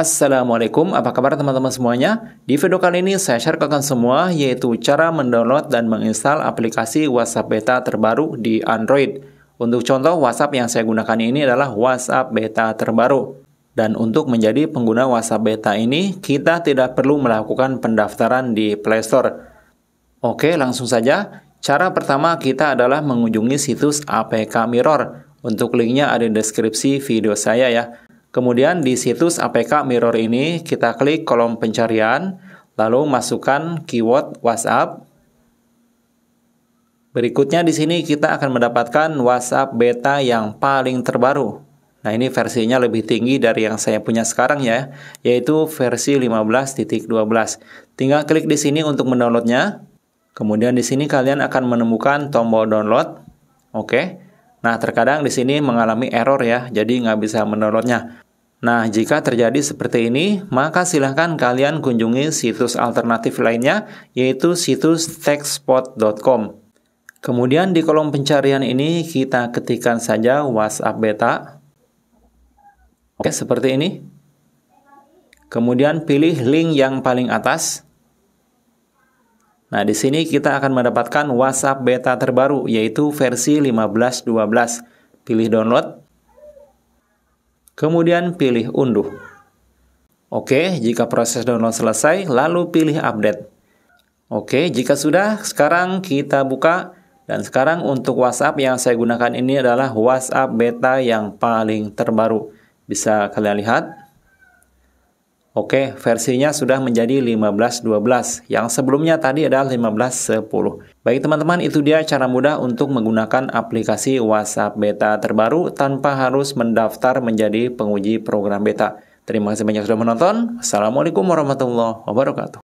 Assalamualaikum, apa kabar teman-teman semuanya? Di video kali ini saya share ke kalian semua yaitu cara mendownload dan menginstal aplikasi WhatsApp Beta terbaru di Android. Untuk contoh WhatsApp yang saya gunakan ini adalah WhatsApp Beta terbaru. Dan untuk menjadi pengguna WhatsApp Beta ini, kita tidak perlu melakukan pendaftaran di Play Store. Oke, langsung saja. Cara pertama kita adalah mengunjungi situs APK Mirror. Untuk linknya ada di deskripsi video saya ya. Kemudian di situs APK Mirror ini kita klik kolom pencarian, lalu masukkan keyword WhatsApp. Berikutnya di sini kita akan mendapatkan WhatsApp beta yang paling terbaru. Nah, ini versinya lebih tinggi dari yang saya punya sekarang ya, yaitu versi 15.12. Tinggal klik di sini untuk mendownloadnya. Kemudian di sini kalian akan menemukan tombol download. Oke. Okay. Nah, terkadang di sini mengalami error ya, jadi nggak bisa mendownloadnya. Nah, jika terjadi seperti ini, maka silahkan kalian kunjungi situs alternatif lainnya, yaitu situs techspot.com. Kemudian di kolom pencarian ini kita ketikkan saja WhatsApp beta. Oke, seperti ini. Kemudian pilih link yang paling atas. Nah, di sini kita akan mendapatkan WhatsApp beta terbaru yaitu versi 15.12. Pilih download. Kemudian pilih unduh. Oke, jika proses download selesai, lalu pilih update. Oke, jika sudah, sekarang kita buka dan sekarang untuk WhatsApp yang saya gunakan ini adalah WhatsApp beta yang paling terbaru. Bisa kalian lihat, Oke, versinya sudah menjadi 15.12 yang sebelumnya tadi adalah 15.10. Baik teman-teman, itu dia cara mudah untuk menggunakan aplikasi WhatsApp Beta terbaru tanpa harus mendaftar menjadi penguji program beta. Terima kasih banyak sudah menonton. Assalamualaikum warahmatullahi wabarakatuh.